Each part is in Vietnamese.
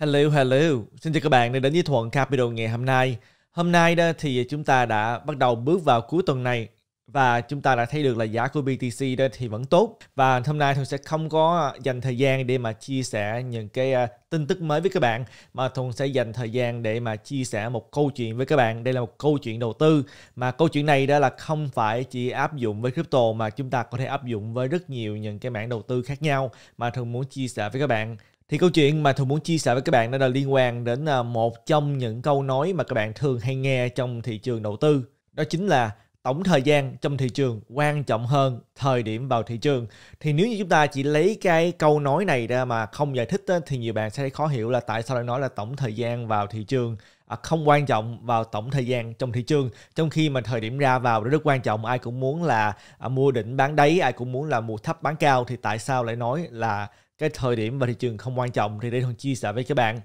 Hello, hello. Xin chào các bạn đã đến với Thuận Capital ngày hôm nay. Hôm nay đó thì chúng ta đã bắt đầu bước vào cuối tuần này và chúng ta đã thấy được là giá của BTC đó thì vẫn tốt và hôm nay Thuận sẽ không có dành thời gian để mà chia sẻ những cái à, tin tức mới với các bạn mà Thuận sẽ dành thời gian để mà chia sẻ một câu chuyện với các bạn đây là một câu chuyện đầu tư mà câu chuyện này đó là không phải chỉ áp dụng với crypto mà chúng ta có thể áp dụng với rất nhiều những cái mảng đầu tư khác nhau mà Thuận muốn chia sẻ với các bạn thì câu chuyện mà tôi muốn chia sẻ với các bạn đó là liên quan đến à, một trong những câu nói mà các bạn thường hay nghe trong thị trường đầu tư đó chính là tổng thời gian trong thị trường quan trọng hơn thời điểm vào thị trường thì nếu như chúng ta chỉ lấy cái câu nói này ra mà không giải thích thì nhiều bạn sẽ thấy khó hiểu là tại sao lại nói là tổng thời gian vào thị trường À, không quan trọng vào tổng thời gian trong thị trường trong khi mà thời điểm ra vào rất quan trọng ai cũng muốn là à, mua đỉnh bán đáy ai cũng muốn là mua thấp bán cao thì tại sao lại nói là cái thời điểm và thị trường không quan trọng thì để thuần chia sẻ với các bạn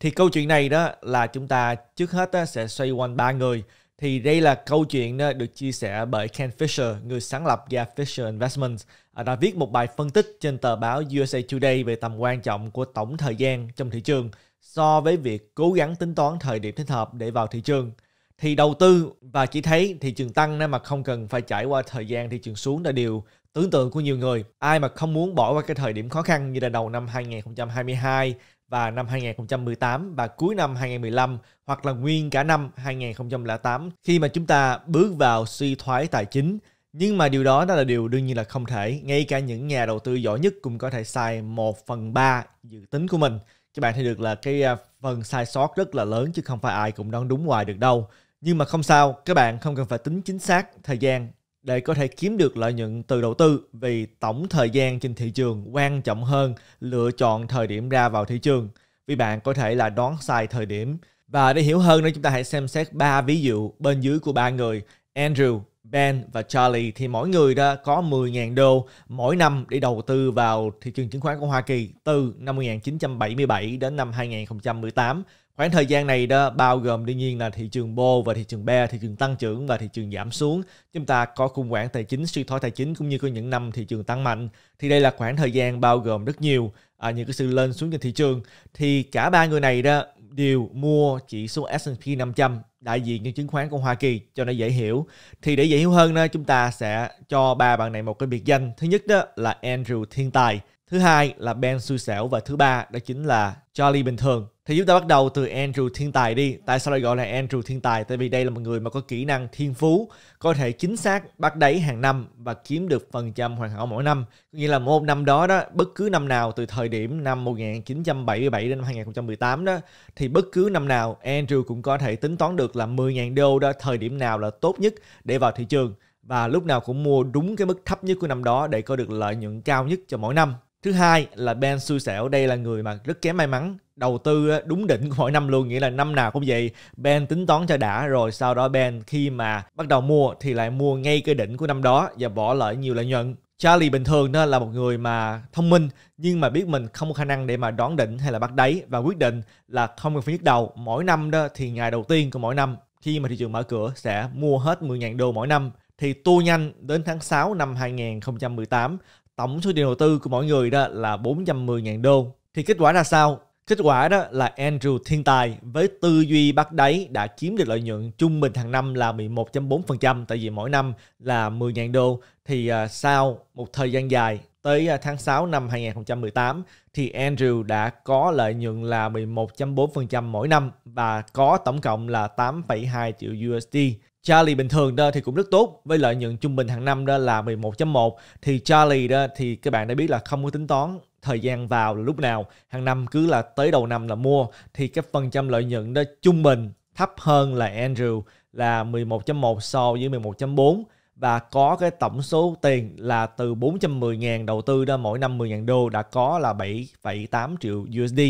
thì câu chuyện này đó là chúng ta trước hết sẽ xoay quanh ba người thì đây là câu chuyện được chia sẻ bởi Ken Fisher người sáng lập ra Fisher Investments à, đã viết một bài phân tích trên tờ báo USA Today về tầm quan trọng của tổng thời gian trong thị trường so với việc cố gắng tính toán thời điểm thích hợp để vào thị trường thì đầu tư và chỉ thấy thị trường tăng mà không cần phải trải qua thời gian thị trường xuống là điều Tưởng tượng của nhiều người, ai mà không muốn bỏ qua cái thời điểm khó khăn như là đầu năm 2022 và năm 2018 và cuối năm 2015 hoặc là nguyên cả năm 2008 khi mà chúng ta bước vào suy thoái tài chính. Nhưng mà điều đó đó là điều đương nhiên là không thể. Ngay cả những nhà đầu tư giỏi nhất cũng có thể sai 1 phần 3 dự tính của mình. Các bạn thấy được là cái à, phần sai sót rất là lớn chứ không phải ai cũng đoán đúng hoài được đâu. Nhưng mà không sao, các bạn không cần phải tính chính xác thời gian để có thể kiếm được lợi nhuận từ đầu tư vì tổng thời gian trên thị trường quan trọng hơn lựa chọn thời điểm ra vào thị trường vì bạn có thể là đoán sai thời điểm và để hiểu hơn nữa chúng ta hãy xem xét ba ví dụ bên dưới của ba người Andrew, Ben và Charlie thì mỗi người đã có 10.000 đô mỗi năm để đầu tư vào thị trường chứng khoán của Hoa Kỳ từ năm 1977 đến năm 2018 Khoảng thời gian này đó bao gồm đương nhiên là thị trường bô và thị trường bear, thị trường tăng trưởng và thị trường giảm xuống. Chúng ta có khủng hoảng tài chính, suy thoái tài chính cũng như có những năm thị trường tăng mạnh. Thì đây là khoảng thời gian bao gồm rất nhiều à, những cái sự lên xuống trên thị trường. Thì cả ba người này đó đều mua chỉ số S&P 500 đại diện cho chứng khoán của Hoa Kỳ cho nó dễ hiểu. Thì để dễ hiểu hơn đó, chúng ta sẽ cho ba bạn này một cái biệt danh. Thứ nhất đó là Andrew Thiên Tài, thứ hai là Ben Xui Xẻo và thứ ba đó chính là Charlie Bình Thường. Thì chúng ta bắt đầu từ Andrew Thiên Tài đi. Tại sao lại gọi là Andrew Thiên Tài? Tại vì đây là một người mà có kỹ năng thiên phú, có thể chính xác bắt đáy hàng năm và kiếm được phần trăm hoàn hảo mỗi năm. Có nghĩa là một năm đó đó, bất cứ năm nào từ thời điểm năm 1977 đến năm 2018 đó, thì bất cứ năm nào Andrew cũng có thể tính toán được là 10.000 đô đó thời điểm nào là tốt nhất để vào thị trường và lúc nào cũng mua đúng cái mức thấp nhất của năm đó để có được lợi nhuận cao nhất cho mỗi năm. Thứ hai là Ben xui xẻo, đây là người mà rất kém may mắn đầu tư đúng đỉnh của mỗi năm luôn nghĩa là năm nào cũng vậy Ben tính toán cho đã rồi sau đó Ben khi mà bắt đầu mua thì lại mua ngay cái đỉnh của năm đó và bỏ lại nhiều lợi nhuận Charlie bình thường đó là một người mà thông minh nhưng mà biết mình không có khả năng để mà đón đỉnh hay là bắt đáy và quyết định là không cần phải nhức đầu mỗi năm đó thì ngày đầu tiên của mỗi năm khi mà thị trường mở cửa sẽ mua hết 10.000 đô mỗi năm thì tua nhanh đến tháng 6 năm 2018 tổng số tiền đầu tư của mỗi người đó là 410.000 đô thì kết quả ra sao Kết quả đó là Andrew Thiên Tài với tư duy bắt đáy đã kiếm được lợi nhuận trung bình hàng năm là 11.4% tại vì mỗi năm là 10.000 đô thì à, sau một thời gian dài tới à, tháng 6 năm 2018 thì Andrew đã có lợi nhuận là 11.4% mỗi năm và có tổng cộng là 8,2 triệu USD. Charlie bình thường đó thì cũng rất tốt với lợi nhuận trung bình hàng năm đó là 11.1 thì Charlie đó thì các bạn đã biết là không có tính toán thời gian vào là lúc nào hàng năm cứ là tới đầu năm là mua thì cái phần trăm lợi nhuận đó trung bình thấp hơn là Andrew là 11.1 so với 11.4 và có cái tổng số tiền là từ 410.000 đầu tư đó mỗi năm 10.000 đô đã có là 7,8 triệu USD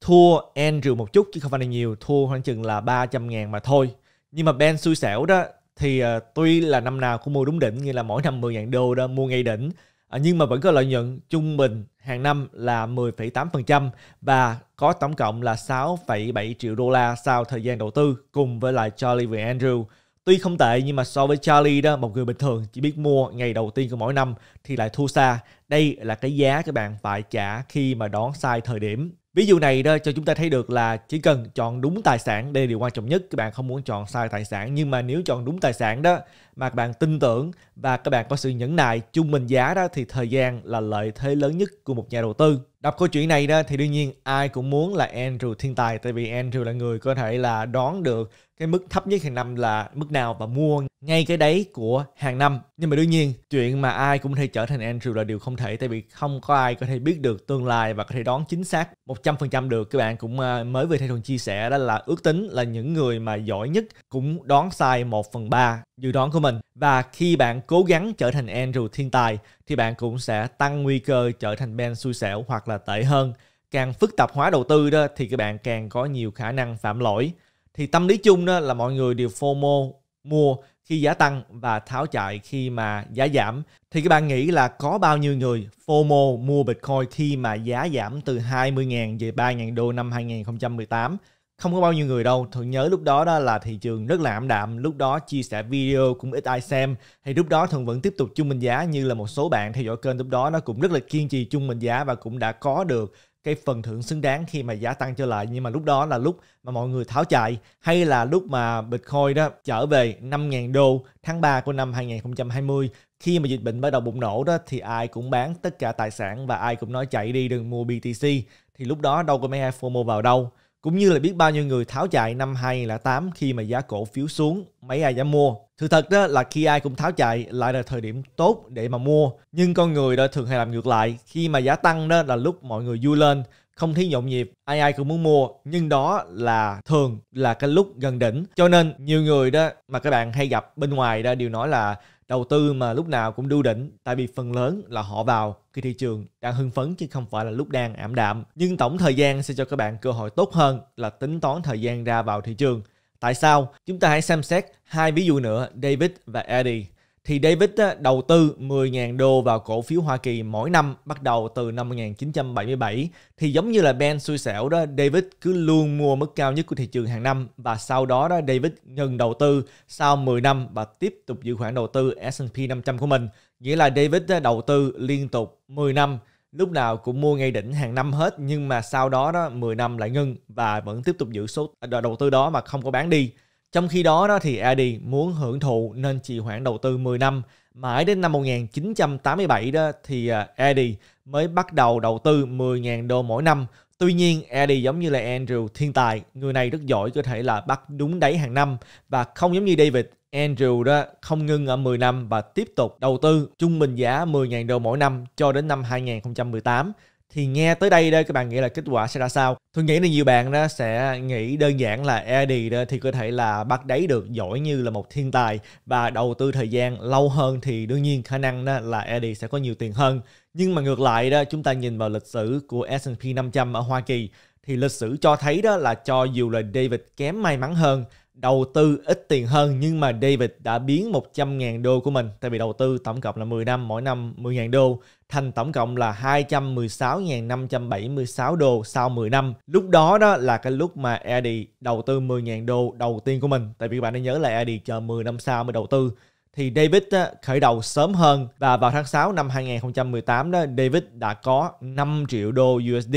thua Andrew một chút chứ không phải là nhiều thua khoảng chừng là 300.000 mà thôi nhưng mà Ben xui xẻo đó thì uh, tuy là năm nào cũng mua đúng đỉnh như là mỗi năm 10.000 đô đó mua ngay đỉnh À, nhưng mà vẫn có lợi nhuận trung bình hàng năm là 10,8% và có tổng cộng là 6,7 triệu đô la sau thời gian đầu tư cùng với lại Charlie và Andrew. Tuy không tệ nhưng mà so với Charlie đó, một người bình thường chỉ biết mua ngày đầu tiên của mỗi năm thì lại thua xa. Đây là cái giá các bạn phải trả khi mà đón sai thời điểm. Ví dụ này đó cho chúng ta thấy được là chỉ cần chọn đúng tài sản, đây là điều quan trọng nhất, các bạn không muốn chọn sai tài sản nhưng mà nếu chọn đúng tài sản đó mà các bạn tin tưởng và các bạn có sự nhẫn nại, trung bình giá đó thì thời gian là lợi thế lớn nhất của một nhà đầu tư. Đọc câu chuyện này đó thì đương nhiên ai cũng muốn là Andrew thiên tài tại vì Andrew là người có thể là đoán được cái mức thấp nhất hàng năm là mức nào và mua ngay cái đấy của hàng năm. Nhưng mà đương nhiên chuyện mà ai cũng có thể trở thành Andrew là điều không thể tại vì không có ai có thể biết được tương lai và có thể đoán chính xác 100% được. Các bạn cũng à, mới vừa thay thường chia sẻ đó là ước tính là những người mà giỏi nhất cũng đoán sai 1 phần 3 dự đoán của mình. Và khi bạn cố gắng trở thành Andrew thiên tài thì bạn cũng sẽ tăng nguy cơ trở thành Ben xui xẻo hoặc là tệ hơn. Càng phức tạp hóa đầu tư đó thì các bạn càng có nhiều khả năng phạm lỗi. Thì tâm lý chung đó là mọi người đều FOMO mua khi giá tăng và tháo chạy khi mà giá giảm. Thì các bạn nghĩ là có bao nhiêu người FOMO mua Bitcoin khi mà giá giảm từ 20.000 về 3.000 đô năm 2018 không có bao nhiêu người đâu thường nhớ lúc đó đó là thị trường rất là ảm đạm lúc đó chia sẻ video cũng ít ai xem thì lúc đó thường vẫn tiếp tục chung bình giá như là một số bạn theo dõi kênh lúc đó nó cũng rất là kiên trì chung bình giá và cũng đã có được cái phần thưởng xứng đáng khi mà giá tăng trở lại nhưng mà lúc đó là lúc mà mọi người tháo chạy hay là lúc mà Bitcoin đó trở về 5.000 đô tháng 3 của năm 2020 khi mà dịch bệnh bắt đầu bùng nổ đó thì ai cũng bán tất cả tài sản và ai cũng nói chạy đi đừng mua BTC thì lúc đó đâu có mấy ai FOMO vào đâu cũng như là biết bao nhiêu người tháo chạy năm 2008 khi mà giá cổ phiếu xuống, mấy ai dám mua. Sự thật đó là khi ai cũng tháo chạy lại là thời điểm tốt để mà mua. Nhưng con người đó thường hay làm ngược lại. Khi mà giá tăng đó là lúc mọi người vui lên, không thấy nhộn nhịp, ai ai cũng muốn mua. Nhưng đó là thường là cái lúc gần đỉnh. Cho nên nhiều người đó mà các bạn hay gặp bên ngoài đó đều nói là đầu tư mà lúc nào cũng đu đỉnh tại vì phần lớn là họ vào khi thị trường đang hưng phấn chứ không phải là lúc đang ảm đạm nhưng tổng thời gian sẽ cho các bạn cơ hội tốt hơn là tính toán thời gian ra vào thị trường tại sao chúng ta hãy xem xét hai ví dụ nữa David và Eddie thì David đầu tư 10.000 đô vào cổ phiếu Hoa Kỳ mỗi năm bắt đầu từ năm 1977 thì giống như là Ben xui xẻo đó David cứ luôn mua mức cao nhất của thị trường hàng năm và sau đó đó David ngừng đầu tư sau 10 năm và tiếp tục giữ khoản đầu tư S&P 500 của mình nghĩa là David đầu tư liên tục 10 năm lúc nào cũng mua ngay đỉnh hàng năm hết nhưng mà sau đó đó 10 năm lại ngưng và vẫn tiếp tục giữ số đầu tư đó mà không có bán đi trong khi đó, đó thì AD muốn hưởng thụ nên trì hoãn đầu tư 10 năm. Mãi đến năm 1987 đó thì AD à, mới bắt đầu đầu tư 10.000 đô mỗi năm. Tuy nhiên, Eddie giống như là Andrew thiên tài, người này rất giỏi có thể là bắt đúng đáy hàng năm và không giống như David, Andrew đó không ngưng ở 10 năm và tiếp tục đầu tư trung bình giá 10.000 đô mỗi năm cho đến năm 2018 thì nghe tới đây đây các bạn nghĩ là kết quả sẽ ra sao tôi nghĩ là nhiều bạn đó sẽ nghĩ đơn giản là Eddie đó thì có thể là bắt đáy được giỏi như là một thiên tài và đầu tư thời gian lâu hơn thì đương nhiên khả năng đó là Eddie sẽ có nhiều tiền hơn nhưng mà ngược lại đó chúng ta nhìn vào lịch sử của S&P 500 ở Hoa Kỳ thì lịch sử cho thấy đó là cho dù là David kém may mắn hơn đầu tư ít tiền hơn nhưng mà David đã biến 100.000 đô của mình tại vì đầu tư tổng cộng là 10 năm mỗi năm 10.000 đô thành tổng cộng là 216.576 đô sau 10 năm. Lúc đó đó là cái lúc mà Eddie đầu tư 10.000 đô đầu tiên của mình. Tại vì bạn đã nhớ là Eddie chờ 10 năm sau mới đầu tư. Thì David khởi đầu sớm hơn và vào tháng 6 năm 2018 đó David đã có 5 triệu đô USD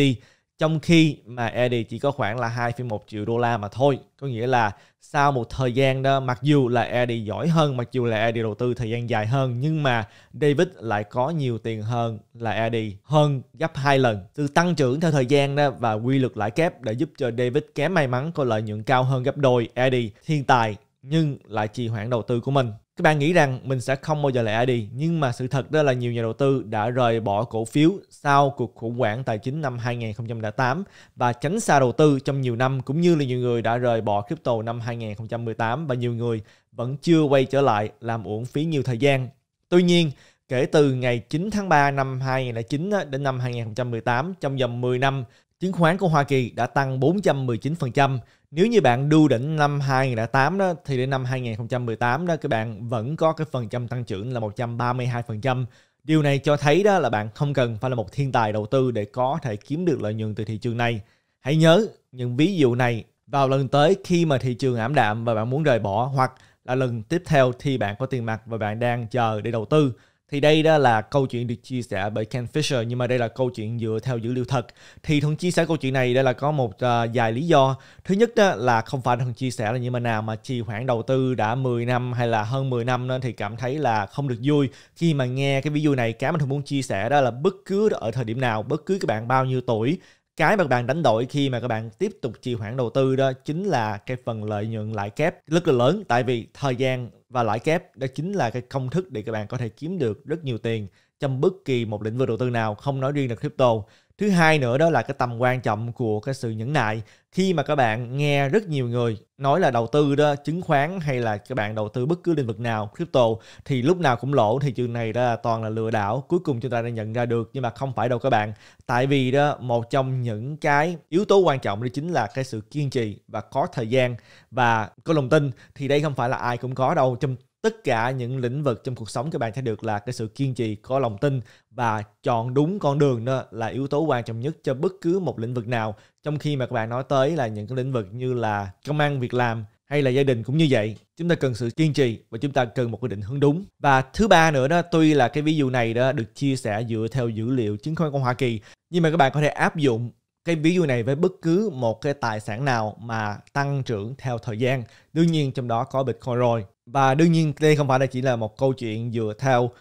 trong khi mà Eddie chỉ có khoảng là 2,1 triệu đô la mà thôi có nghĩa là sau một thời gian đó mặc dù là Eddie giỏi hơn mặc dù là Eddie đầu tư thời gian dài hơn nhưng mà David lại có nhiều tiền hơn là Eddie hơn gấp hai lần sự tăng trưởng theo thời gian đó và quy luật lãi kép đã giúp cho David kém may mắn có lợi nhuận cao hơn gấp đôi Eddie thiên tài nhưng lại trì hoãn đầu tư của mình các bạn nghĩ rằng mình sẽ không bao giờ lẻ đi nhưng mà sự thật đó là nhiều nhà đầu tư đã rời bỏ cổ phiếu sau cuộc khủng hoảng tài chính năm 2008 và tránh xa đầu tư trong nhiều năm cũng như là nhiều người đã rời bỏ crypto năm 2018 và nhiều người vẫn chưa quay trở lại làm uổng phí nhiều thời gian. Tuy nhiên, kể từ ngày 9 tháng 3 năm 2009 đến năm 2018 trong vòng 10 năm, chứng khoán của Hoa Kỳ đã tăng 419%, nếu như bạn đu đỉnh năm 2008 đó thì đến năm 2018 đó các bạn vẫn có cái phần trăm tăng trưởng là 132%. Điều này cho thấy đó là bạn không cần phải là một thiên tài đầu tư để có thể kiếm được lợi nhuận từ thị trường này. Hãy nhớ những ví dụ này vào lần tới khi mà thị trường ảm đạm và bạn muốn rời bỏ hoặc là lần tiếp theo thì bạn có tiền mặt và bạn đang chờ để đầu tư thì đây đó là câu chuyện được chia sẻ bởi Ken Fisher nhưng mà đây là câu chuyện dựa theo dữ liệu thật thì thằng chia sẻ câu chuyện này đây là có một uh, lý do thứ nhất đó là không phải thằng chia sẻ là nhưng mà nào mà trì hoãn đầu tư đã 10 năm hay là hơn 10 năm nên thì cảm thấy là không được vui khi mà nghe cái ví dụ này cái mà thuận muốn chia sẻ đó là bất cứ ở thời điểm nào bất cứ các bạn bao nhiêu tuổi cái mà các bạn đánh đổi khi mà các bạn tiếp tục trì hoãn đầu tư đó chính là cái phần lợi nhuận lãi kép rất là lớn tại vì thời gian và lãi kép đó chính là cái công thức để các bạn có thể kiếm được rất nhiều tiền trong bất kỳ một lĩnh vực đầu tư nào không nói riêng là crypto thứ hai nữa đó là cái tầm quan trọng của cái sự nhẫn nại khi mà các bạn nghe rất nhiều người nói là đầu tư đó chứng khoán hay là các bạn đầu tư bất cứ lĩnh vực nào crypto thì lúc nào cũng lỗ thì trường này đó là toàn là lừa đảo cuối cùng chúng ta đã nhận ra được nhưng mà không phải đâu các bạn tại vì đó một trong những cái yếu tố quan trọng đó chính là cái sự kiên trì và có thời gian và có lòng tin thì đây không phải là ai cũng có đâu trong tất cả những lĩnh vực trong cuộc sống các bạn thấy được là cái sự kiên trì có lòng tin và chọn đúng con đường đó là yếu tố quan trọng nhất cho bất cứ một lĩnh vực nào trong khi mà các bạn nói tới là những cái lĩnh vực như là công ăn việc làm hay là gia đình cũng như vậy chúng ta cần sự kiên trì và chúng ta cần một cái định hướng đúng và thứ ba nữa đó tuy là cái ví dụ này đó được chia sẻ dựa theo dữ liệu chứng khoán của Hoa Kỳ nhưng mà các bạn có thể áp dụng cái ví dụ này với bất cứ một cái tài sản nào mà tăng trưởng theo thời gian đương nhiên trong đó có bitcoin rồi và đương nhiên đây không phải là chỉ là một câu chuyện dựa theo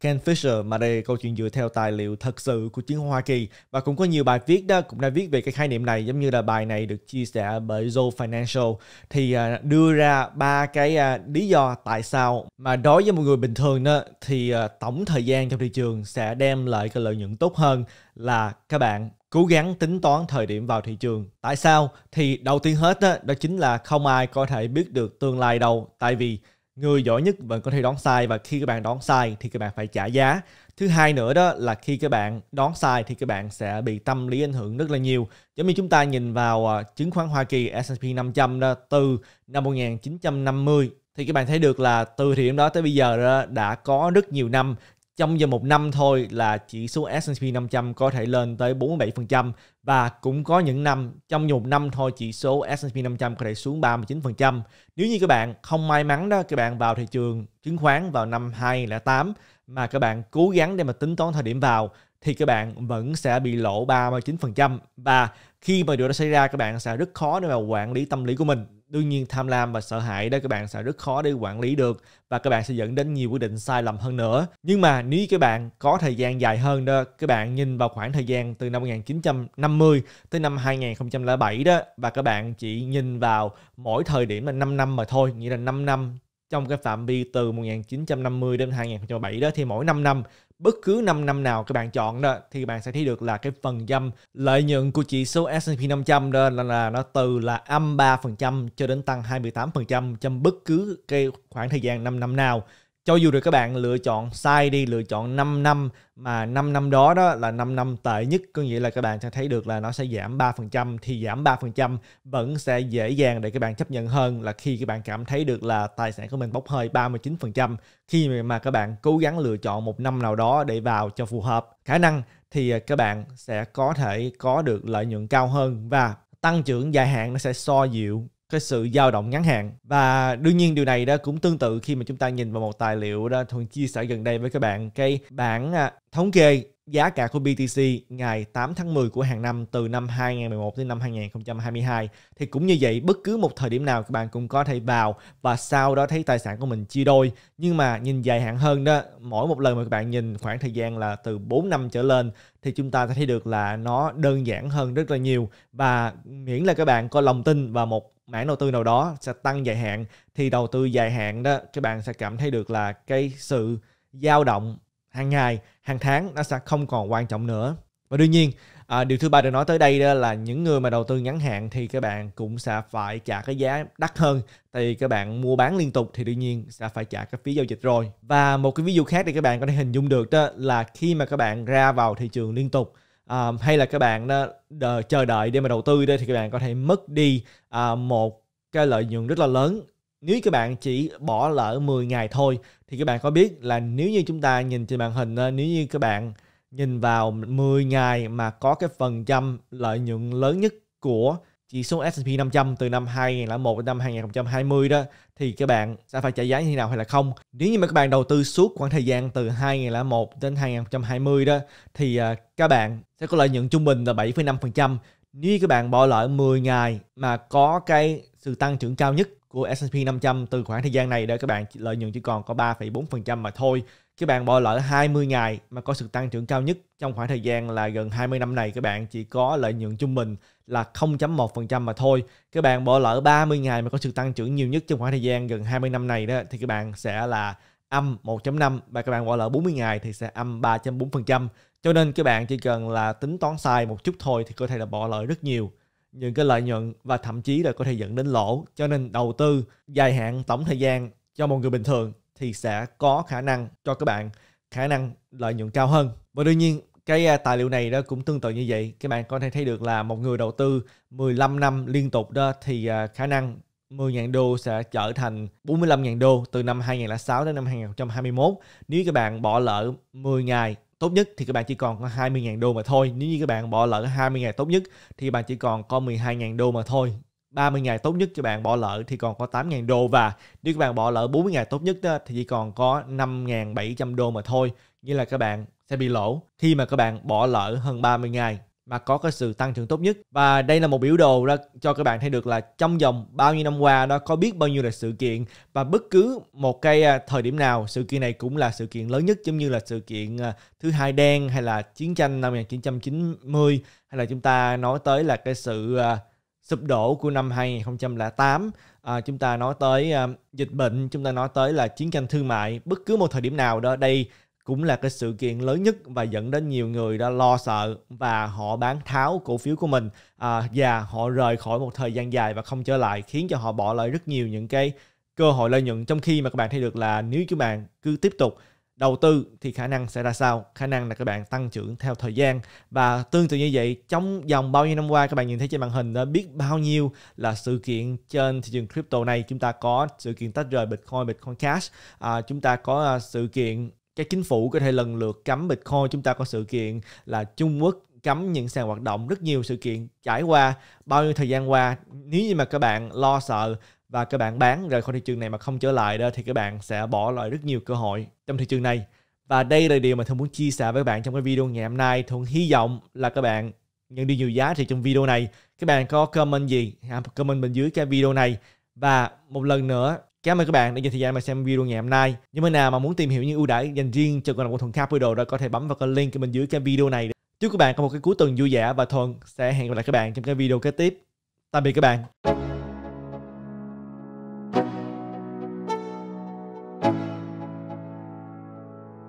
Ken Fisher mà đây câu chuyện dựa theo tài liệu thật sự của chính Hoa Kỳ và cũng có nhiều bài viết đó cũng đã viết về cái khái niệm này giống như là bài này được chia sẻ bởi Joe Financial thì à, đưa ra ba cái à, lý do tại sao mà đối với một người bình thường đó thì à, tổng thời gian trong thị trường sẽ đem lại cái lợi nhuận tốt hơn là các bạn cố gắng tính toán thời điểm vào thị trường. Tại sao? Thì đầu tiên hết đó, đó chính là không ai có thể biết được tương lai đâu. Tại vì người giỏi nhất vẫn có thể đoán sai và khi các bạn đoán sai thì các bạn phải trả giá. Thứ hai nữa đó là khi các bạn đoán sai thì các bạn sẽ bị tâm lý ảnh hưởng rất là nhiều. Giống như chúng ta nhìn vào à, chứng khoán Hoa Kỳ S&P 500 đó từ năm 1950 thì các bạn thấy được là từ thời điểm đó tới bây giờ đó, đã có rất nhiều năm trong vòng một năm thôi là chỉ số S&P 500 có thể lên tới 47% và cũng có những năm trong vòng một năm thôi chỉ số S&P 500 có thể xuống 39%. Nếu như các bạn không may mắn đó các bạn vào thị trường chứng khoán vào năm 2008 mà các bạn cố gắng để mà tính toán thời điểm vào thì các bạn vẫn sẽ bị lỗ 39% và khi mà điều đó xảy ra các bạn sẽ rất khó để mà quản lý tâm lý của mình đương nhiên tham lam và sợ hãi đó các bạn sẽ rất khó để quản lý được và các bạn sẽ dẫn đến nhiều quyết định sai lầm hơn nữa nhưng mà nếu các bạn có thời gian dài hơn đó các bạn nhìn vào khoảng thời gian từ năm 1950 tới năm 2007 đó và các bạn chỉ nhìn vào mỗi thời điểm là 5 năm mà thôi nghĩa là 5 năm trong cái phạm vi từ 1950 đến 2007 đó thì mỗi 5 năm bất cứ 5 năm nào các bạn chọn đó thì bạn sẽ thấy được là cái phần trăm lợi nhuận của chỉ số S&P 500 đó là, là nó từ là âm 3% cho đến tăng 28% trong bất cứ cái khoảng thời gian 5 năm nào cho dù được các bạn lựa chọn sai đi lựa chọn 5 năm mà 5 năm đó đó là 5 năm tệ nhất có nghĩa là các bạn sẽ thấy được là nó sẽ giảm 3% thì giảm 3% vẫn sẽ dễ dàng để các bạn chấp nhận hơn là khi các bạn cảm thấy được là tài sản của mình bốc hơi 39% khi mà các bạn cố gắng lựa chọn một năm nào đó để vào cho phù hợp khả năng thì à, các bạn sẽ có thể có được lợi nhuận cao hơn và tăng trưởng dài hạn nó sẽ so dịu cái sự dao động ngắn hạn và đương nhiên điều này đó cũng tương tự khi mà chúng ta nhìn vào một tài liệu đó thuần chia sẻ gần đây với các bạn cái bảng à, Thống kê giá cả của BTC ngày 8 tháng 10 của hàng năm từ năm 2011 đến năm 2022 thì cũng như vậy bất cứ một thời điểm nào các bạn cũng có thể vào và sau đó thấy tài sản của mình chia đôi nhưng mà nhìn dài hạn hơn đó mỗi một lần mà các bạn nhìn khoảng thời gian là từ 4 năm trở lên thì chúng ta sẽ thấy được là nó đơn giản hơn rất là nhiều và miễn là các bạn có lòng tin và một mảng đầu tư nào đó sẽ tăng dài hạn thì đầu tư dài hạn đó các bạn sẽ cảm thấy được là cái sự dao động hàng ngày hàng tháng nó sẽ không còn quan trọng nữa và đương nhiên à, điều thứ ba được nói tới đây đó là những người mà đầu tư ngắn hạn thì các bạn cũng sẽ phải trả cái giá đắt hơn tại vì các bạn mua bán liên tục thì đương nhiên sẽ phải trả cái phí giao dịch rồi và một cái ví dụ khác để các bạn có thể hình dung được đó là khi mà các bạn ra vào thị trường liên tục à, hay là các bạn đó, đợi, chờ đợi để mà đầu tư đó thì các bạn có thể mất đi à, một cái lợi nhuận rất là lớn nếu các bạn chỉ bỏ lỡ 10 ngày thôi thì các bạn có biết là nếu như chúng ta nhìn trên màn hình nếu như các bạn nhìn vào 10 ngày mà có cái phần trăm lợi nhuận lớn nhất của chỉ số S&P 500 từ năm 2001 đến năm 2020 đó thì các bạn sẽ phải trả giá như thế nào hay là không. Nếu như mà các bạn đầu tư suốt khoảng thời gian từ 2001 đến 2020 đó thì à, các bạn sẽ có lợi nhuận trung bình là 7,5%. Nếu như các bạn bỏ lỡ 10 ngày mà có cái sự tăng trưởng cao nhất của S&P 500 từ khoảng thời gian này để các bạn lợi nhuận chỉ còn có 3,4% mà thôi. Các bạn bỏ lỡ 20 ngày mà có sự tăng trưởng cao nhất trong khoảng thời gian là gần 20 năm này các bạn chỉ có lợi nhuận trung bình là 0.1% mà thôi. Các bạn bỏ lỡ 30 ngày mà có sự tăng trưởng nhiều nhất trong khoảng thời gian gần 20 năm này đó thì các bạn sẽ là âm 1.5 và các bạn bỏ lỡ 40 ngày thì sẽ âm 3.4%. Cho nên các bạn chỉ cần là tính toán sai một chút thôi thì có thể là bỏ lỡ rất nhiều những cái lợi nhuận và thậm chí là có thể dẫn đến lỗ cho nên đầu tư dài hạn tổng thời gian cho một người bình thường thì sẽ có khả năng cho các bạn khả năng lợi nhuận cao hơn và đương nhiên cái à, tài liệu này đó cũng tương tự như vậy các bạn có thể thấy được là một người đầu tư 15 năm liên tục đó thì à, khả năng 10.000 đô sẽ trở thành 45.000 đô từ năm 2006 đến năm 2021 nếu các bạn bỏ lỡ 10 ngày tốt nhất thì các bạn chỉ còn có 20.000 đô mà thôi. Nếu như các bạn bỏ lỡ 20 ngày tốt nhất thì bạn chỉ còn có 12.000 đô mà thôi. 30 ngày tốt nhất cho bạn bỏ lỡ thì còn có 8.000 đô và nếu các bạn bỏ lỡ 40 ngày tốt nhất đó, thì chỉ còn có 5.700 đô mà thôi. Nghĩa là các bạn sẽ bị lỗ khi mà các bạn bỏ lỡ hơn 30 ngày mà có cái sự tăng trưởng tốt nhất và đây là một biểu đồ ra cho các bạn thấy được là trong vòng bao nhiêu năm qua nó có biết bao nhiêu là sự kiện và bất cứ một cái à, thời điểm nào sự kiện này cũng là sự kiện lớn nhất giống như là sự kiện à, thứ hai đen hay là chiến tranh năm 1990 hay là chúng ta nói tới là cái sự à, sụp đổ của năm 2008 à, chúng ta nói tới dịch bệnh chúng ta nói tới là chiến tranh thương mại bất cứ một thời điểm nào đó đây cũng là cái sự kiện lớn nhất và dẫn đến nhiều người đã lo sợ và họ bán tháo cổ phiếu của mình à, và họ rời khỏi một thời gian dài và không trở lại khiến cho họ bỏ lại rất nhiều những cái cơ hội lợi nhuận trong khi mà các bạn thấy được là nếu các bạn cứ tiếp tục đầu tư thì khả năng sẽ ra sao khả năng là các bạn tăng trưởng theo thời gian và tương tự như vậy trong dòng bao nhiêu năm qua các bạn nhìn thấy trên màn hình đã biết bao nhiêu là sự kiện trên thị trường crypto này chúng ta có sự kiện tách rời bitcoin bitcoin cash à, chúng ta có à, sự kiện cái chính phủ có thể lần lượt cấm Bitcoin chúng ta có sự kiện là Trung Quốc cấm những sàn hoạt động rất nhiều sự kiện trải qua bao nhiêu thời gian qua nếu như mà các bạn lo sợ và các bạn bán rời khỏi thị trường này mà không trở lại đó thì các bạn sẽ bỏ lại rất nhiều cơ hội trong thị trường này và đây là điều mà thương muốn chia sẻ với các bạn trong cái video ngày hôm nay thương hy vọng là các bạn nhận được nhiều giá trị trong video này các bạn có comment gì comment bên dưới cái video này và một lần nữa Cảm ơn các bạn đã dành thời gian mà xem video ngày hôm nay. Nếu bạn nào mà muốn tìm hiểu những ưu đãi dành riêng cho cộng đồng của Thuận Capital đó có thể bấm vào cái link bên dưới cái video này. Chúc các bạn có một cái cuối tuần vui vẻ và Thuận sẽ hẹn gặp lại các bạn trong cái video kế tiếp. Tạm biệt các bạn.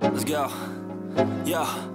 Let's go. Yeah.